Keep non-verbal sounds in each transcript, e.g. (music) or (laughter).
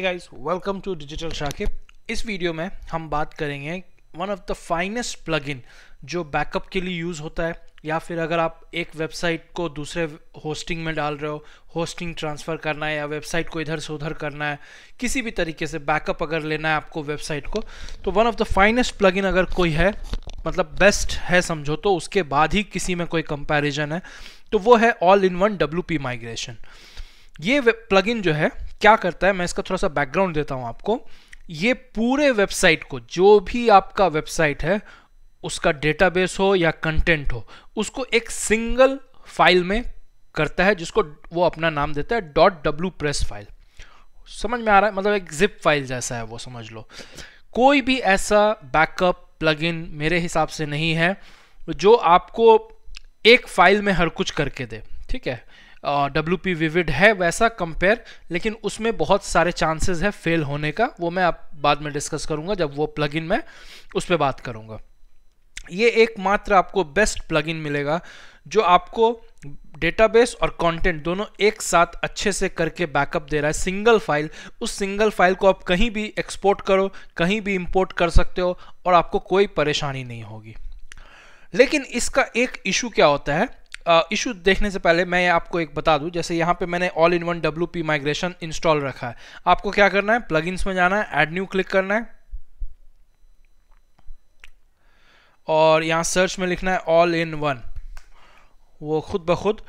guys welcome to digital शाखे इस वीडियो में हम बात करेंगे one of the finest plugin जो बैकअप के लिए यूज़ होता है या फिर अगर आप एक वेबसाइट को दूसरे होस्टिंग में डाल रहे हो होस्टिंग ट्रांसफ़र करना है या वेबसाइट को इधर से उधर करना है किसी भी तरीके से बैकअप अगर लेना है आपको वेबसाइट को तो one of the finest plugin अगर कोई है मतलब बेस्ट है समझो तो उसके बाद ही किसी में कोई कंपैरिजन है तो वो है all in one W migration ये प्लगइन जो है क्या करता है मैं इसका थोड़ा सा बैकग्राउंड देता हूं आपको ये पूरे वेबसाइट को जो भी आपका वेबसाइट है उसका डेटाबेस हो या कंटेंट हो उसको एक सिंगल फाइल में करता है जिसको वो अपना नाम देता है डॉट डब्ल्यू प्रेस फाइल समझ में आ रहा है मतलब एक जिप फाइल जैसा है वो समझ लो कोई भी ऐसा बैकअप प्लगइन मेरे हिसाब से नहीं है जो आपको एक फाइल में हर कुछ करके दे ठीक है डब्ल्यू पी विविड है वैसा कंपेयर लेकिन उसमें बहुत सारे चांसेस है फेल होने का वो मैं आप बाद में डिस्कस करूँगा जब वो प्लग इन में उस पर बात करूँगा ये एकमात्र आपको बेस्ट प्लग इन मिलेगा जो आपको डेटाबेस और कंटेंट दोनों एक साथ अच्छे से करके बैकअप दे रहा है सिंगल फाइल उस सिंगल फाइल को आप कहीं भी एक्सपोर्ट करो कहीं भी इंपोर्ट कर सकते हो और आपको कोई परेशानी नहीं होगी लेकिन इसका एक इशू क्या होता है इशू देखने से पहले मैं आपको एक बता दूं जैसे यहाँ पे मैंने all in one W P migration install रखा है आपको क्या करना है प्लगइन्स में जाना है एड न्यू क्लिक करना है और यहाँ सर्च में लिखना है ऑल इन वन वो खुद ब खुद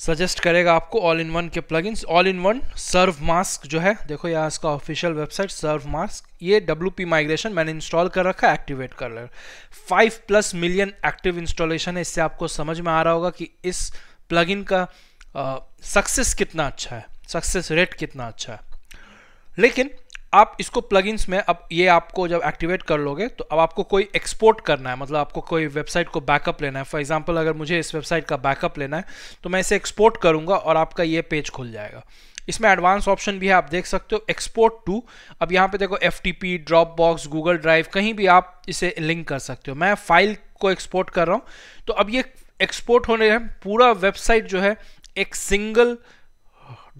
सजेस्ट करेगा आपको ऑल इन वन के plugins all in one ServMask जो है देखो यहाँ इसका ऑफिशियल वेबसाइट सर्व मास्क ये डब्ल्यू पी माइग्रेशन मैंने इंस्टॉल कर रखा है एक्टिवेट कर रखा five plus million active installation है इससे आपको समझ में आ रहा होगा कि इस प्लगइन का सक्सेस कितना अच्छा है सक्सेस रेट कितना अच्छा है लेकिन आप इसको प्लगइन्स में अब ये आपको जब एक्टिवेट कर लोगे तो अब आपको कोई एक्सपोर्ट करना है मतलब आपको कोई वेबसाइट को बैकअप लेना है फॉर एग्जांपल अगर मुझे इस वेबसाइट का बैकअप लेना है तो मैं इसे एक्सपोर्ट करूंगा और आपका ये पेज खुल जाएगा इसमें एडवांस ऑप्शन भी है आप देख सकते हो एक्सपोर्ट टू अब यहाँ पे देखो F T Dropbox Google Drive कहीं भी आप इसे लिंक कर सकते हो मैं फाइल को एक्सपोर्ट कर रहा हूँ तो अब ये एक्सपोर्ट होने पूरा वेबसाइट जो है एक सिंगल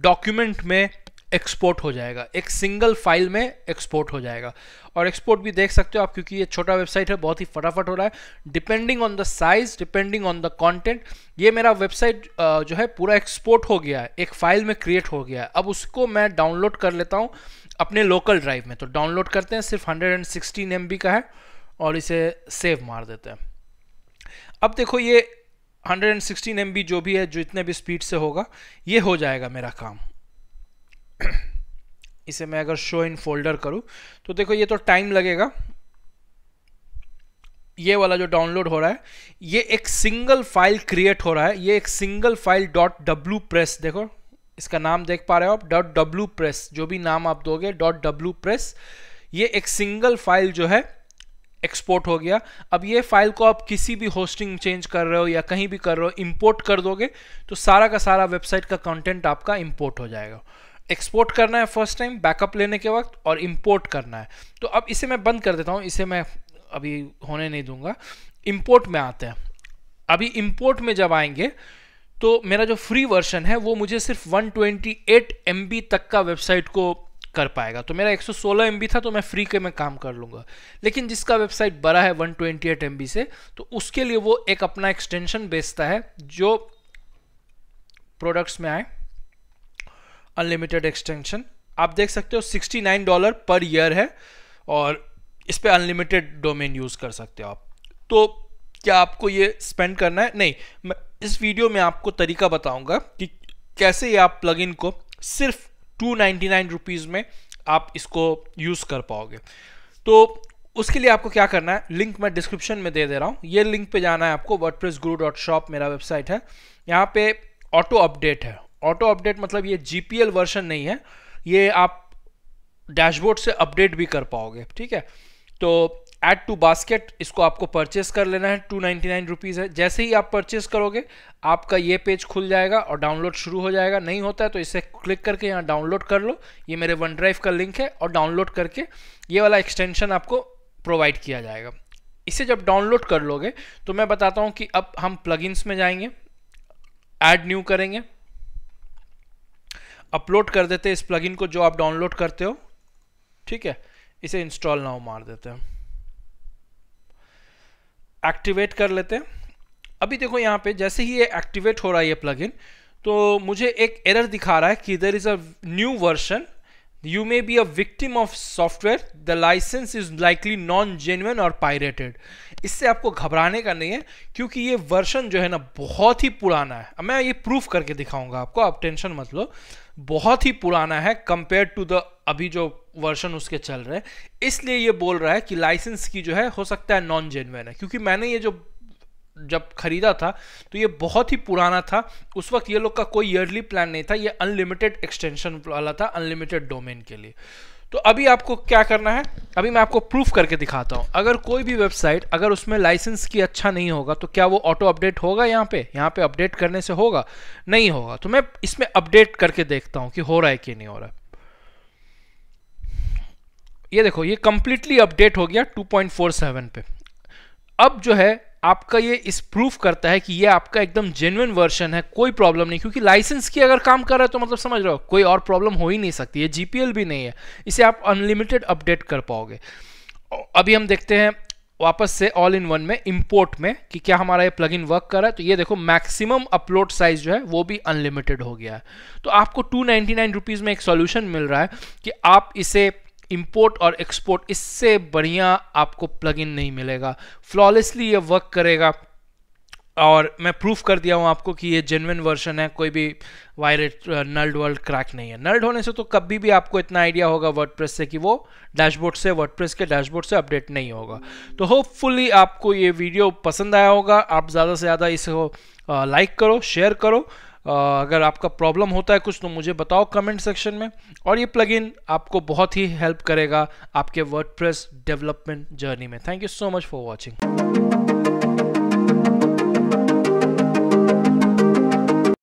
डॉक्यूमेंट में एक्सपोर्ट हो जाएगा एक सिंगल फाइल में एक्सपोर्ट हो जाएगा और एक्सपोर्ट भी देख सकते हो आप क्योंकि ये छोटा वेबसाइट है बहुत ही फटाफट हो रहा है depending on the size depending on the content ये मेरा वेबसाइट जो है पूरा एक्सपोर्ट हो गया है एक फाइल में क्रिएट हो गया है अब उसको मैं डाउनलोड कर लेता हूँ अपने लोकल ड्राइव में तो डाउनलोड करते हैं सिर्फ hundred and sixteen M B का है और इसे सेव मार देते हैं अब देखो ये हंड्रेड एम जो भी है जो इतने भी स्पीड से होगा ये हो जाएगा मेरा काम (coughs) इसे मैं अगर शो इन फोल्डर करूँ तो देखो ये तो टाइम लगेगा ये वाला जो डाउनलोड हो रहा है ये एक सिंगल फाइल क्रिएट हो रहा है ये एक single file dot W press देखो इसका नाम देख पा रहे हो आप डॉट डब्ल्यू प्रेस जो भी नाम आप दोगे डॉट डब्ल्यू प्रेस ये एक सिंगल फाइल जो है एक्सपोर्ट हो गया अब ये फाइल को आप किसी भी होस्टिंग चेंज कर रहे हो या कहीं भी कर रहे हो इम्पोर्ट कर दोगे तो सारा का सारा वेबसाइट का कंटेंट आपका इंपोर्ट हो जाएगा एक्सपोर्ट करना है फर्स्ट टाइम बैकअप लेने के वक्त और इम्पोर्ट करना है तो अब इसे मैं बंद कर देता हूँ इसे मैं अभी होने नहीं दूंगा इम्पोर्ट में आते हैं अभी इम्पोर्ट में जब आएंगे तो मेरा जो फ्री वर्जन है वो मुझे सिर्फ 128 ट्वेंटी तक का वेबसाइट को कर पाएगा तो मेरा 116 सौ था तो मैं फ्री के में काम कर लूँगा लेकिन जिसका वेबसाइट बड़ा है 128 ट्वेंटी से तो उसके लिए वो एक अपना एक्सटेंशन बेचता है जो प्रोडक्ट्स में आए अनलिमिटेड एक्सटेंशन आप देख सकते हो 69 डॉलर पर ईयर है और इस पर अनलिमिटेड डोमेन यूज़ कर सकते हो आप तो क्या आपको ये स्पेंड करना है नहीं मैं इस वीडियो में आपको तरीका बताऊंगा कि कैसे ये आप प्लगइन को सिर्फ टू नाइन्टी में आप इसको यूज़ कर पाओगे तो उसके लिए आपको क्या करना है लिंक मैं डिस्क्रिप्शन में दे दे रहा हूँ ये लिंक पे जाना है आपको वर्ड मेरा वेबसाइट है यहाँ पे ऑटो अपडेट है ऑटो अपडेट मतलब ये जीपीएल वर्जन नहीं है ये आप डैशबोर्ड से अपडेट भी कर पाओगे ठीक है तो एड टू बास्केट इसको आपको परचेस कर लेना है टू नाइन्टी नाइन रुपीज़ है जैसे ही आप परचेस करोगे आपका ये पेज खुल जाएगा और डाउनलोड शुरू हो जाएगा नहीं होता है तो इसे क्लिक करके यहाँ डाउनलोड कर लो ये मेरे वन ड्राइव का लिंक है और डाउनलोड करके ये वाला एक्सटेंशन आपको प्रोवाइड किया जाएगा इसे जब डाउनलोड कर लोगे तो मैं बताता हूँ कि अब हम प्लगइन्स में जाएंगे ऐड न्यू करेंगे अपलोड कर देते हैं इस प्लगइन को जो आप डाउनलोड करते हो ठीक है इसे इंस्टॉल नाउ मार देते हैं एक्टिवेट कर लेते हैं अभी देखो यहाँ पे जैसे ही ये एक्टिवेट हो रहा है ये प्लगइन तो मुझे एक एरर दिखा रहा है कि there is a new version you may be a victim of software the license is likely non genuine or pirated इससे आपको घबराने का नहीं है क्योंकि ये वर्षन जो है ना बहुत ही पुराना है मैं ये प्रूफ करके दिखाऊंगा आपको आप टेंशन मत लो बहुत ही पुराना है कंपेयर टू द अभी जो वर्षन उसके चल रहे हैं इसलिए ये बोल रहा है कि लाइसेंस की जो है हो सकता है नॉन जेन्यन है क्योंकि मैंने ये जो जब खरीदा था तो ये बहुत ही पुराना था उस वक्त ये लोग का कोई ईयरली प्लान नहीं था ये अनलिमिटेड एक्सटेंशन वाला था अनलिमिटेड डोमेन के लिए तो अभी आपको क्या करना है अभी मैं आपको प्रूफ करके दिखाता हूँ अगर कोई भी वेबसाइट अगर उसमें लाइसेंस की अच्छा नहीं होगा तो क्या वो ऑटो अपडेट होगा यहाँ पे यहाँ पे अपडेट करने से होगा नहीं होगा तो मैं इसमें अपडेट करके देखता हूँ कि हो रहा है कि नहीं हो रहा है ये देखो ये कम्प्लीटली अपडेट हो गया 2.47 पे अब जो है आपका ये इस प्रूफ करता है कि ये आपका एकदम जेन्युन वर्जन है कोई प्रॉब्लम नहीं क्योंकि लाइसेंस की अगर काम कर रहा है तो मतलब समझ रहे हो कोई और प्रॉब्लम हो ही नहीं सकती है जीपीएल भी नहीं है इसे आप अनलिमिटेड अपडेट कर पाओगे अभी हम देखते हैं वापस से ऑल इन वन में इंपोर्ट में कि क्या हमारा ये प्लगइन वर्क कर रहा है तो ये देखो मैक्सिमम अपलोड साइज जो है वो भी अनलिमिटेड हो गया है तो आपको टू नाइन्टी में एक सोल्यूशन मिल रहा है कि आप इसे इंपोर्ट और एक्सपोर्ट इससे बढ़िया आपको प्लगइन नहीं मिलेगा फ्लॉलेसली ये वर्क करेगा और मैं प्रूफ कर दिया हूँ आपको कि ये जेनविन वर्जन है कोई भी वायरेट नल्ड वर्ल्ड क्रैक नहीं है नल्ड होने से तो कभी भी आपको इतना आइडिया होगा वर्ड से कि वो डैशबोर्ड से वर्ड के डैशबोर्ड से अपडेट नहीं होगा तो होपफुली आपको ये वीडियो पसंद आया होगा आप ज़्यादा से ज़्यादा इसको लाइक करो शेयर करो अगर आपका प्रॉब्लम होता है कुछ तो मुझे बताओ कमेंट सेक्शन में और ये प्लगइन आपको बहुत ही हेल्प करेगा आपके वर्डप्रेस डेवलपमेंट जर्नी में thank you so much for watching